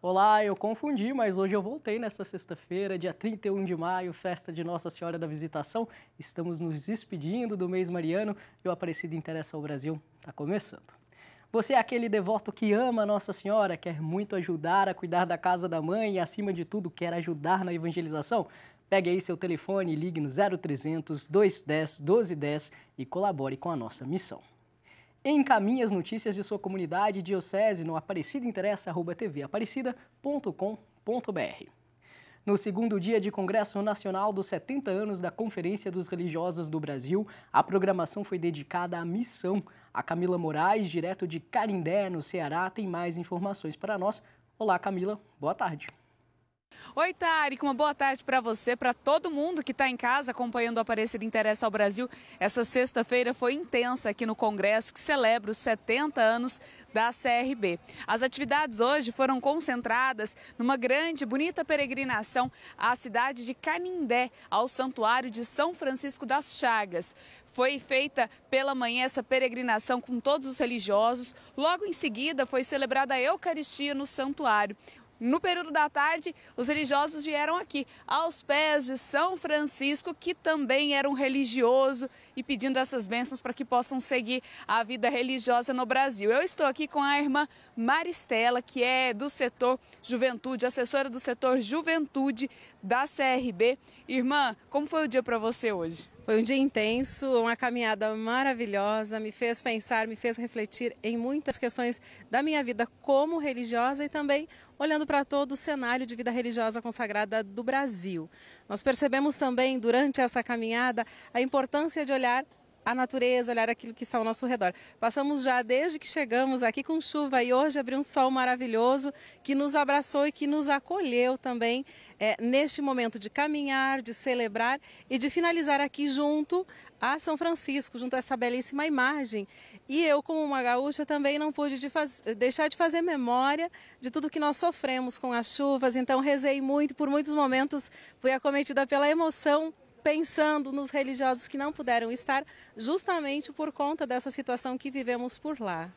Olá, eu confundi, mas hoje eu voltei nesta sexta-feira, dia 31 de maio, festa de Nossa Senhora da Visitação. Estamos nos despedindo do mês mariano e o Aparecido Interessa ao Brasil está começando. Você é aquele devoto que ama Nossa Senhora, quer muito ajudar a cuidar da casa da mãe e, acima de tudo, quer ajudar na evangelização? Pegue aí seu telefone, ligue no 0300 210 1210 e colabore com a nossa missão. Encaminhe as notícias de sua comunidade diocese no aparecidainteressa.tvAparecida.com.br. No segundo dia de Congresso Nacional dos 70 anos da Conferência dos Religiosos do Brasil, a programação foi dedicada à missão. A Camila Moraes, direto de Carindé, no Ceará, tem mais informações para nós. Olá, Camila. Boa tarde. Oi, Tarek, uma boa tarde para você, para todo mundo que está em casa acompanhando o Aparecido Interessa ao Brasil. Essa sexta-feira foi intensa aqui no Congresso, que celebra os 70 anos da CRB. As atividades hoje foram concentradas numa grande, bonita peregrinação à cidade de Canindé, ao Santuário de São Francisco das Chagas. Foi feita pela manhã essa peregrinação com todos os religiosos. Logo em seguida, foi celebrada a Eucaristia no santuário. No período da tarde, os religiosos vieram aqui, aos pés de São Francisco, que também era um religioso, e pedindo essas bênçãos para que possam seguir a vida religiosa no Brasil. Eu estou aqui com a irmã Maristela, que é do setor juventude, assessora do setor juventude da CRB. Irmã, como foi o dia para você hoje? Foi um dia intenso, uma caminhada maravilhosa, me fez pensar, me fez refletir em muitas questões da minha vida como religiosa e também olhando para todo o cenário de vida religiosa consagrada do Brasil. Nós percebemos também durante essa caminhada a importância de olhar a natureza, olhar aquilo que está ao nosso redor. Passamos já desde que chegamos aqui com chuva e hoje abriu um sol maravilhoso que nos abraçou e que nos acolheu também é, neste momento de caminhar, de celebrar e de finalizar aqui junto a São Francisco, junto a essa belíssima imagem. E eu, como uma gaúcha, também não pude de faz... deixar de fazer memória de tudo que nós sofremos com as chuvas, então rezei muito, por muitos momentos fui acometida pela emoção pensando nos religiosos que não puderam estar, justamente por conta dessa situação que vivemos por lá.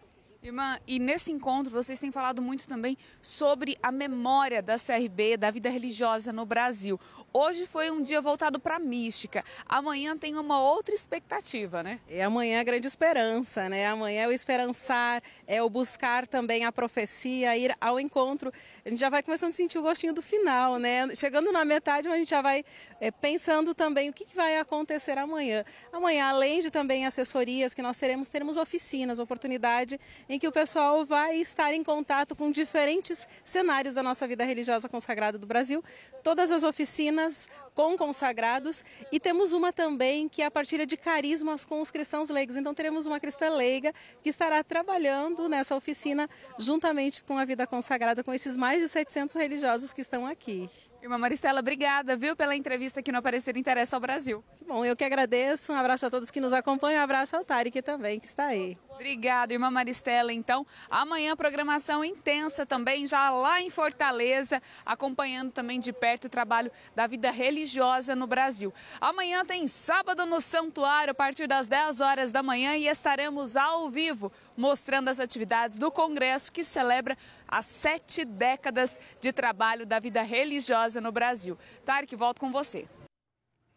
Irmã, e nesse encontro vocês têm falado muito também sobre a memória da CRB, da vida religiosa no Brasil. Hoje foi um dia voltado para a mística. Amanhã tem uma outra expectativa, né? E amanhã é a grande esperança, né? Amanhã é o esperançar, é o buscar também a profecia, ir ao encontro. A gente já vai começando a sentir o gostinho do final, né? Chegando na metade, a gente já vai é, pensando também o que, que vai acontecer amanhã. Amanhã, além de também assessorias que nós teremos, teremos oficinas, oportunidade em que o pessoal vai estar em contato com diferentes cenários da nossa vida religiosa consagrada do Brasil. Todas as oficinas, com consagrados e temos uma também que é a partilha de carismas com os cristãos leigos. Então teremos uma cristã leiga que estará trabalhando nessa oficina juntamente com a vida consagrada, com esses mais de 700 religiosos que estão aqui. Irmã Maristela, obrigada, viu, pela entrevista aqui no Aparecer Interessa ao Brasil. Que bom, eu que agradeço. Um abraço a todos que nos acompanham. Um abraço ao Tarek também, que está aí. Obrigada, irmã Maristela. Então, amanhã programação intensa também, já lá em Fortaleza, acompanhando também de perto o trabalho da vida religiosa no Brasil. Amanhã tem sábado no Santuário, a partir das 10 horas da manhã, e estaremos ao vivo mostrando as atividades do Congresso que celebra as sete décadas de trabalho da vida religiosa no Brasil. Tarek, volto com você.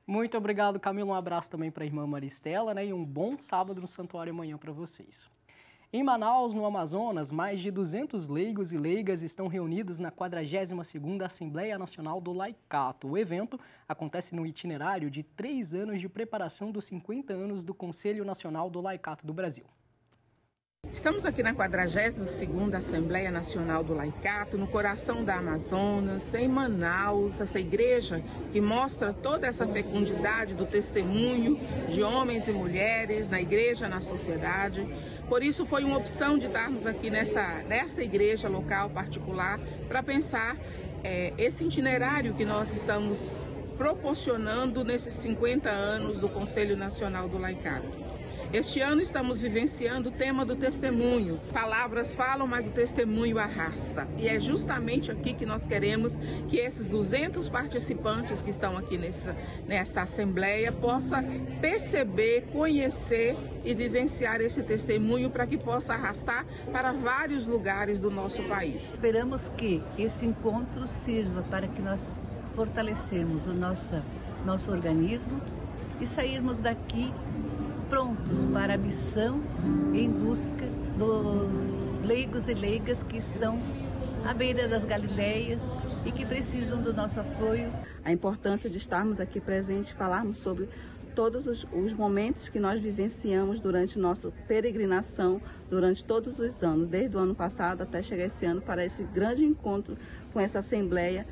Muito obrigado, Camilo. Um abraço também para a irmã Maristela né? e um bom sábado no Santuário amanhã para vocês. Em Manaus, no Amazonas, mais de 200 leigos e leigas estão reunidos na 42ª Assembleia Nacional do Laicato. O evento acontece no itinerário de três anos de preparação dos 50 anos do Conselho Nacional do Laicato do Brasil. Estamos aqui na 42ª Assembleia Nacional do Laicato, no coração da Amazonas, em Manaus, essa igreja que mostra toda essa fecundidade do testemunho de homens e mulheres na igreja, na sociedade. Por isso foi uma opção de estarmos aqui nessa, nessa igreja local particular para pensar é, esse itinerário que nós estamos proporcionando nesses 50 anos do Conselho Nacional do Laicato. Este ano estamos vivenciando o tema do testemunho. Palavras falam, mas o testemunho arrasta. E é justamente aqui que nós queremos que esses 200 participantes que estão aqui nessa, nesta assembleia possa perceber, conhecer e vivenciar esse testemunho para que possa arrastar para vários lugares do nosso país. Esperamos que esse encontro sirva para que nós fortalecemos o nosso, nosso organismo e sairmos daqui prontos para a missão em busca dos leigos e leigas que estão à beira das Galileias e que precisam do nosso apoio. A importância de estarmos aqui presentes, falarmos sobre todos os, os, momentos que nós vivenciamos durante nossa peregrinação, durante todos os anos, desde o ano passado até chegar esse ano, para esse grande encontro com essa Assembleia,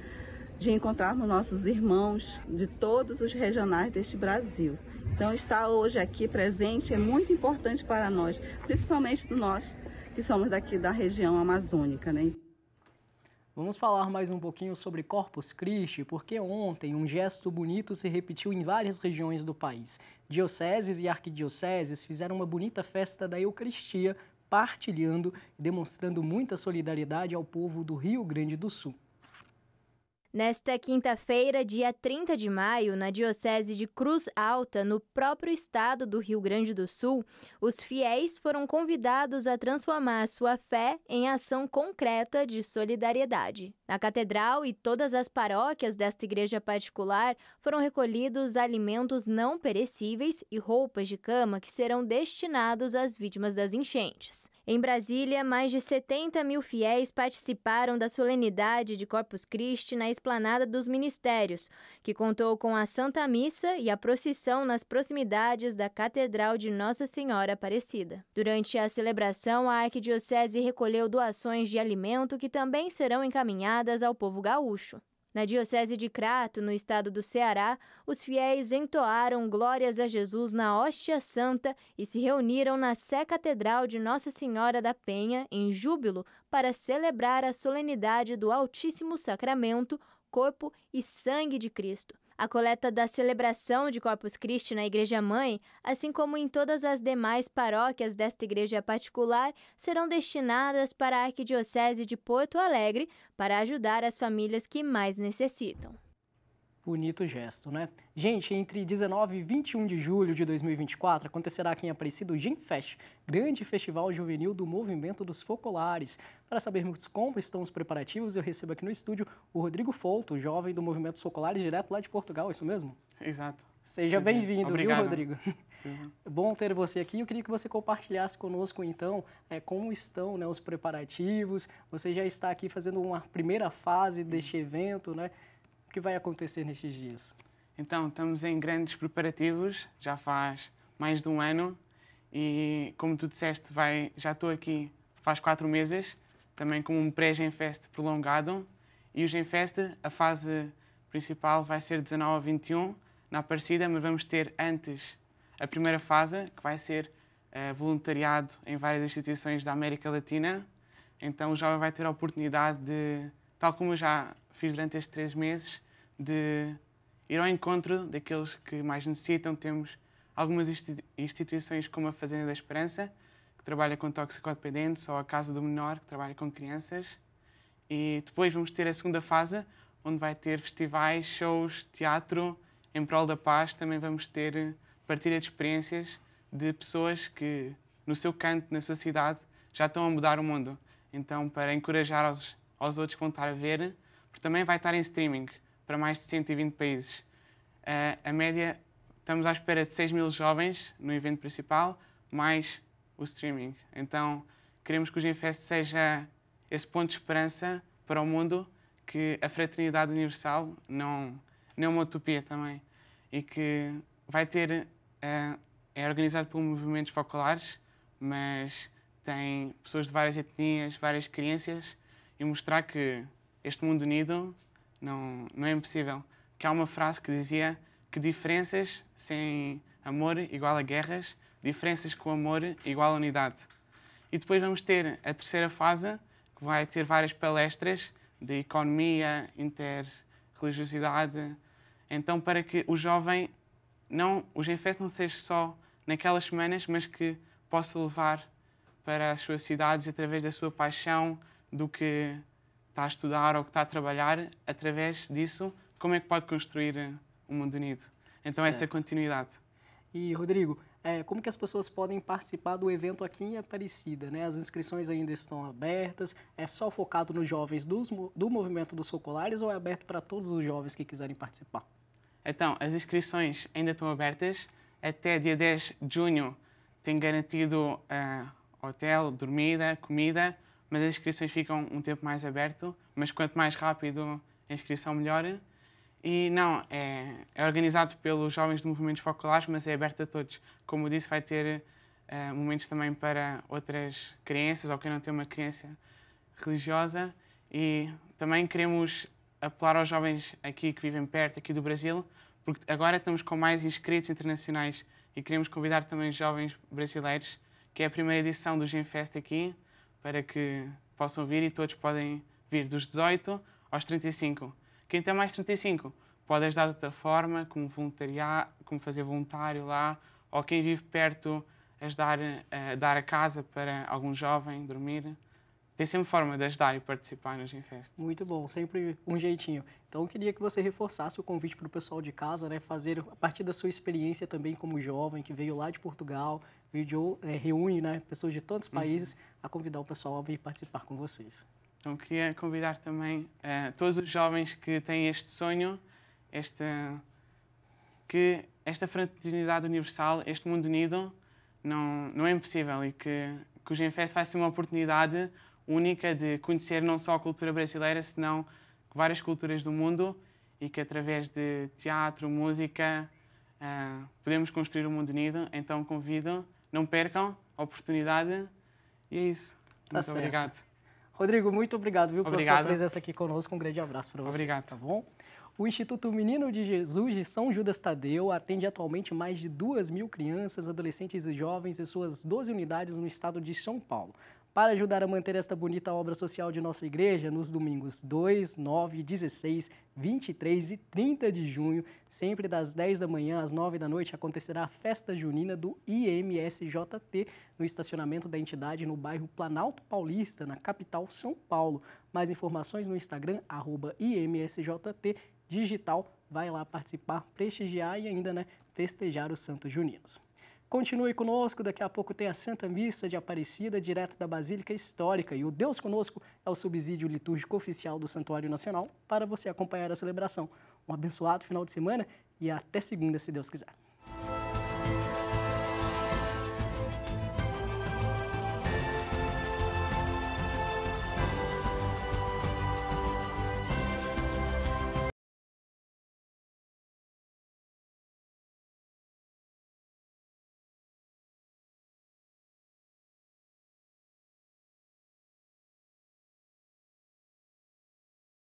de encontrarmos nossos irmãos de todos os regionais deste Brasil. Então, estar hoje aqui presente é muito importante para nós, principalmente nós que somos daqui da região amazônica, né? Vamos falar mais um pouquinho sobre Corpus Christi, porque ontem um gesto bonito se repetiu em várias regiões do país. Dioceses e arquidioceses fizeram uma bonita festa da Eucaristia, partilhando e demonstrando muita solidariedade ao povo do Rio Grande do Sul. Nesta quinta-feira, dia 30 de maio, na Diocese de Cruz Alta, no próprio estado do Rio Grande do Sul, os fiéis foram convidados a transformar sua fé em ação concreta de solidariedade. Na catedral e todas as paróquias desta igreja particular foram recolhidos alimentos não perecíveis e roupas de cama que serão destinados às vítimas das enchentes. Em Brasília, mais de 70 mil fiéis participaram da solenidade de Corpus Christi na esplanada dos ministérios, que contou com a Santa Missa e a procissão nas proximidades da Catedral de Nossa Senhora Aparecida. Durante a celebração, a Arquidiocese recolheu doações de alimento que também serão encaminhadas ao povo gaúcho. Na Diocese de Crato, no estado do Ceará, os fiéis entoaram glórias a Jesus na Hóstia Santa e se reuniram na Sé Catedral de Nossa Senhora da Penha, em júbilo, para celebrar a solenidade do Altíssimo Sacramento, corpo e sangue de Cristo. A coleta da celebração de Corpus Christi na Igreja Mãe, assim como em todas as demais paróquias desta igreja particular, serão destinadas para a Arquidiocese de Porto Alegre para ajudar as famílias que mais necessitam. Bonito gesto, né? Gente, entre 19 e 21 de julho de 2024 acontecerá aqui em Aparecido o Genfest, grande festival juvenil do movimento dos focolares. Para sabermos como estão os preparativos, eu recebo aqui no estúdio o Rodrigo Folto, jovem do movimento dos focolares, direto lá de Portugal, é isso mesmo? Exato. Seja bem-vindo, viu, Rodrigo? Uhum. Bom ter você aqui. Eu queria que você compartilhasse conosco, então, é, como estão né, os preparativos. Você já está aqui fazendo uma primeira fase uhum. deste evento, né? que vai acontecer nestes dias? Então, estamos em grandes preparativos, já faz mais de um ano e, como tu disseste, vai, já estou aqui faz quatro meses, também como um pré-Genfest prolongado. E o Genfest, a fase principal vai ser 19 a 21 na Aparecida, mas vamos ter antes a primeira fase, que vai ser uh, voluntariado em várias instituições da América Latina. Então o jovem vai ter a oportunidade de, tal como eu já fiz durante estes três meses de ir ao encontro daqueles que mais necessitam. Temos algumas instituições como a Fazenda da Esperança, que trabalha com toxicodependentes, ou a Casa do Menor, que trabalha com crianças. E depois vamos ter a segunda fase, onde vai ter festivais, shows, teatro, em prol da paz. Também vamos ter partilha de experiências de pessoas que, no seu canto, na sua cidade, já estão a mudar o mundo. Então, para encorajar aos, aos outros que vão estar a ver, porque também vai estar em streaming para mais de 120 países. Uh, a média, estamos à espera de 6 mil jovens no evento principal, mais o streaming. Então, queremos que o Genfest seja esse ponto de esperança para o mundo, que a fraternidade universal não, não é uma utopia também, e que vai ter, uh, é organizado por movimentos focolares, mas tem pessoas de várias etnias, várias crianças, e mostrar que este mundo unido não, não é impossível. Que há uma frase que dizia que diferenças sem amor igual a guerras, diferenças com amor igual a unidade. E depois vamos ter a terceira fase, que vai ter várias palestras de economia, interreligiosidade. Então, para que o jovem, não, o GFS não seja só naquelas semanas, mas que possa levar para as suas cidades através da sua paixão, do que está a estudar ou que está a trabalhar, através disso, como é que pode construir eh, um mundo unido? Então, é certo. essa continuidade. E, Rodrigo, é, como que as pessoas podem participar do evento aqui em Aparecida? Né? As inscrições ainda estão abertas, é só focado nos jovens dos, do movimento dos focolares ou é aberto para todos os jovens que quiserem participar? Então, as inscrições ainda estão abertas. Até dia 10 de junho tem garantido uh, hotel, dormida, comida, mas as inscrições ficam um tempo mais aberto, mas quanto mais rápido a inscrição, melhor. E não, é, é organizado pelos jovens de movimentos focolares, mas é aberto a todos. Como disse, vai ter uh, momentos também para outras crenças ou quem não tem uma crença religiosa. E também queremos apelar aos jovens aqui que vivem perto, aqui do Brasil, porque agora estamos com mais inscritos internacionais e queremos convidar também os jovens brasileiros, que é a primeira edição do Genfest aqui para que possam vir e todos podem vir dos 18 aos 35. Quem tem mais 35 pode ajudar de outra forma, como voluntariar, como fazer voluntário lá, ou quem vive perto ajudar a eh, dar a casa para algum jovem dormir. Tem sempre forma de ajudar e participar no Genfest. Muito bom, sempre um jeitinho. Então, eu queria que você reforçasse o convite para o pessoal de casa, né, fazer a partir da sua experiência também como jovem que veio lá de Portugal, vídeo é, reúne né, pessoas de tantos uhum. países uhum. a convidar o pessoal a vir participar com vocês. Então, queria convidar também uh, todos os jovens que têm este sonho, esta, que esta fraternidade universal, este mundo unido, não, não é impossível e que, que o Genfest vai ser uma oportunidade única de conhecer não só a cultura brasileira, senão várias culturas do mundo e que através de teatro, música, uh, podemos construir o um mundo unido. Então convido não percam a oportunidade. E é isso. Tá muito certo. obrigado. Rodrigo, muito obrigado viu, obrigado. pela sua presença aqui conosco. Um grande abraço para você. Obrigado. Tá bom? O Instituto Menino de Jesus de São Judas Tadeu atende atualmente mais de 2 mil crianças, adolescentes e jovens em suas 12 unidades no estado de São Paulo para ajudar a manter esta bonita obra social de nossa igreja nos domingos 2, 9, 16, 23 e 30 de junho, sempre das 10 da manhã às 9 da noite, acontecerá a festa junina do IMSJT no estacionamento da entidade no bairro Planalto Paulista, na capital São Paulo. Mais informações no Instagram, arroba IMSJT Digital. Vai lá participar, prestigiar e ainda né, festejar os Santos Juninos. Continue conosco, daqui a pouco tem a Santa Missa de Aparecida, direto da Basílica Histórica. E o Deus Conosco é o subsídio litúrgico oficial do Santuário Nacional para você acompanhar a celebração. Um abençoado final de semana e até segunda, se Deus quiser.